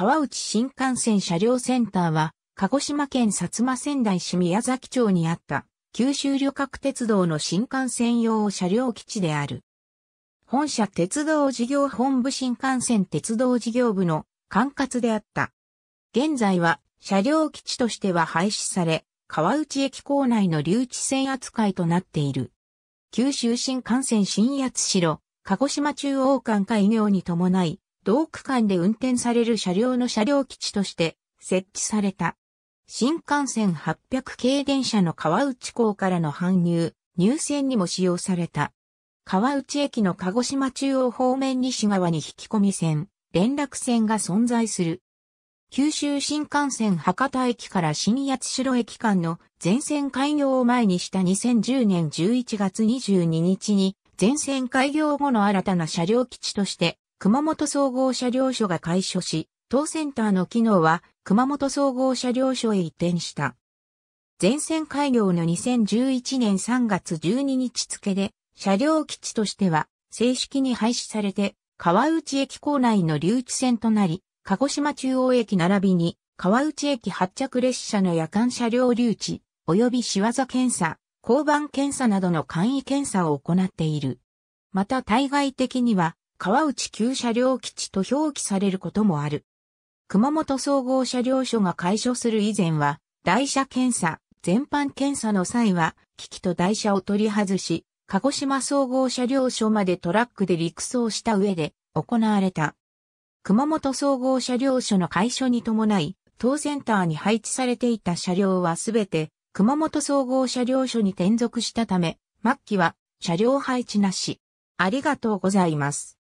川内新幹線車両センターは、鹿児島県薩摩仙台市宮崎町にあった、九州旅客鉄道の新幹線用車両基地である。本社鉄道事業本部新幹線鉄道事業部の管轄であった。現在は車両基地としては廃止され、川内駅構内の留置線扱いとなっている。九州新幹線新八代、鹿児島中央間開業に伴い、同区間で運転される車両の車両基地として設置された。新幹線800系電車の川内港からの搬入、入線にも使用された。川内駅の鹿児島中央方面西側に引き込み線、連絡線が存在する。九州新幹線博多駅から新八代駅間の全線開業を前にした2010年11月22日に全線開業後の新たな車両基地として熊本総合車両所が開所し、当センターの機能は熊本総合車両所へ移転した。全線開業の2011年3月12日付で、車両基地としては正式に廃止されて、川内駅構内の留置線となり、鹿児島中央駅並びに川内駅発着列車の夜間車両留置、及び仕業検査、交番検査などの簡易検査を行っている。また対外的には、川内旧車両基地と表記されることもある。熊本総合車両所が解消する以前は、台車検査、全般検査の際は、機器と台車を取り外し、鹿児島総合車両所までトラックで陸送した上で行われた。熊本総合車両所の解消に伴い、当センターに配置されていた車両はすべて熊本総合車両所に転属したため、末期は車両配置なし。ありがとうございます。